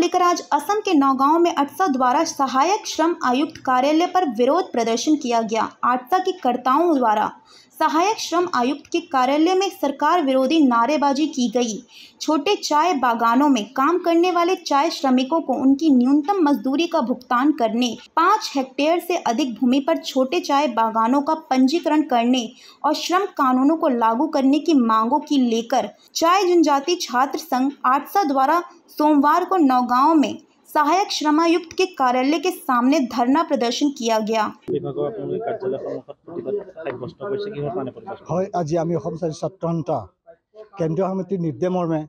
लेकर आज असम के नौगांव में अटसा द्वारा सहायक श्रम आयुक्त कार्यालय पर विरोध प्रदर्शन किया गया अटसा के कर्ताओं द्वारा सहायक श्रम आयुक्त के कार्यालय में सरकार विरोधी नारेबाजी की गई छोटे चाय बागानों में काम करने वाले चाय श्रमिकों को उनकी न्यूनतम मजदूरी का भुगतान करने पाँच हेक्टेयर से अधिक भूमि पर छोटे चाय बागानों का पंजीकरण करने और श्रम कानूनों को लागू करने की मांगों की लेकर चाय जनजाति छात्र संघ आटसा द्वारा सोमवार को नौगांव में सहायक श्रमायुक्त के कार्यालय के सामने धरना प्रदर्शन किया गया आज सत्रता केन्द्र समिति निर्देशमर्मे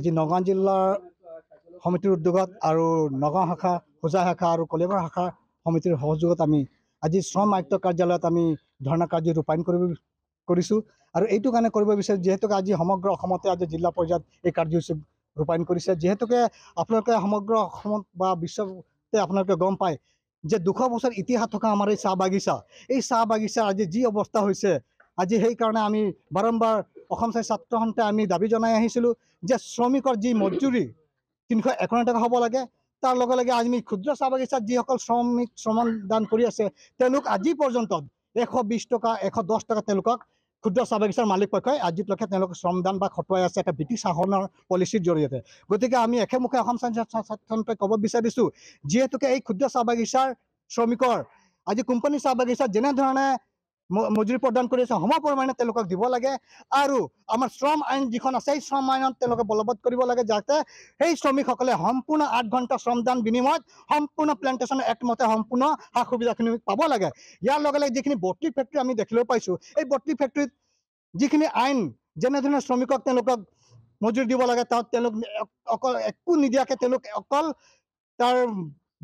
आज नगाव जिलार समितर उद्योग और नगाव शाखा खोजा शाखा और कलेबर शाखा समितर सहयोग आम आज श्रम आयुक्त कार्यालय आम धर्ना कार्य रूपायण करूँ और यूकार जीत आज समग्र आज जिला पर्यात यह कार्यसूची ৰূপায়ণ কৰিছে যিহেতুকে আপোনালোকে সমগ্ৰ অসমত বা বিশ্বতে আপোনালোকে গম পায় যে দুশ বছৰ ইতিহাস থকা আমাৰ এই চাহ বাগিচা এই চাহ বাগিচাৰ আজি যি অৱস্থা হৈছে আজি সেইকাৰণে আমি বাৰম্বাৰ অসম চাই ছাত্ৰ সন্থাই আমি দাবী জনাই আহিছিলোঁ যে শ্ৰমিকৰ যি মজুৰি তিনিশ একৰণ টকা হ'ব লাগে তাৰ লগে লগে আমি ক্ষুদ্ৰ চাহ বাগিচাত যিসকল শ্ৰমিক শ্ৰমণ দান কৰি আছে তেওঁলোক আজি পৰ্যন্ত এশ বিশ টকা এশ দহ টকা তেওঁলোকক ক্ষুদ্ৰ চাহ বাগিচাৰ মালিক পক্ষই মালিকপক্ষই পক্ষে তেওঁলোকে শ্ৰমদান বা খটুৱাই আছে এটা ব্ৰিটিছ শাসনৰ পলিচিৰ জৰিয়তে গতিকে আমি একেমুখে অসম চাঞ্চনটোৱে ক'ব বিচাৰিছো যিহেতুকে এই ক্ষুদ্ৰ চাহ বাগিচাৰ শ্ৰমিকৰ আজি কোম্পানী চাহ বাগিচাত যেনেধৰণে মজুৰি প্ৰদান কৰি আছে সম পৰিমাণে তেওঁলোকক দিব লাগে আৰু আমাৰ শ্ৰম আইন যিখন আছে সেই শ্ৰম আইনত তেওঁলোকে বলবৎ কৰিব লাগে যাতে সেই শ্ৰমিকসকলে সম্পূৰ্ণ আঠ ঘণ্টা ঘন্টা শ্ৰমদান বিনিময় সম্পূৰ্ণ প্লেন্টেশন এক্ট মতে সম্পূৰ্ণ সা সুবিধাখিনি পাব লাগে ইয়াৰ লগে লগে যিখিনি বটলি ফেক্টৰী আমি দেখলেও পাইছো এই বটি ফেক্টৰীত যিখিনি আইন যেনেধৰণে শ্ৰমিকক তেওঁলোকক মজুৰি দিব লাগে তেওঁলোক অকল একো নিদিয়াকে তেওঁলোক অকল তাৰ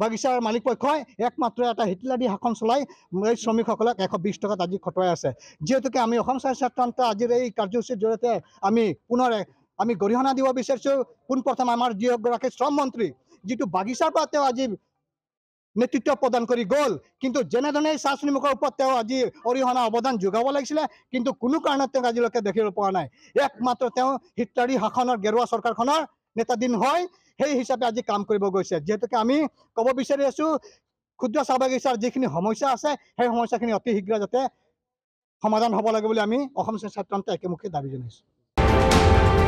বাগিচাৰ মালিক পক্ষই একমাত্ৰ এটা হিতলাদী শাসন চলাই এই শ্ৰমিকসকলক এশ বিশ টকাত আজি খটুৱাই আছে যিহেতুকে আমি অসম স্বাস্থ্যন্ত আজিৰ এই কাৰ্যসূচীৰ জৰিয়তে আমি পুনৰ আমি গৰিহণা দিব বিচাৰিছো পোনপ্ৰথম আমাৰ যিগৰাকী শ্ৰম মন্ত্ৰী যিটো বাগিচাৰ পৰা তেওঁ আজি নেতৃত্ব প্ৰদান কৰি গ'ল কিন্তু যেনেধৰণে চাহ শ্ৰমিকৰ ওপৰত তেওঁ আজি অৰিহণা অৱদান যোগাব লাগিছিলে কিন্তু কোনো কাৰণত তেওঁক আজিলৈকে দেখিব পৰা নাই একমাত্ৰ তেওঁ হিতাধিকাৰী শাসনৰ গেৰুৱা চৰকাৰখনৰ নেতা দিন হয় সেই হিচাপে আজি কাম কৰিব গৈছে যিহেতুকে আমি ক'ব বিচাৰি আছো ক্ষুদ্ৰ চাহ বাগিচাৰ যিখিনি সমস্যা আছে সেই সমস্যাখিনি অতি শীঘ্ৰে যাতে সমাধান হ'ব লাগে বুলি আমি অসম চেচাৰ তন্ত্ৰে একেমুখে দাবী জনাইছো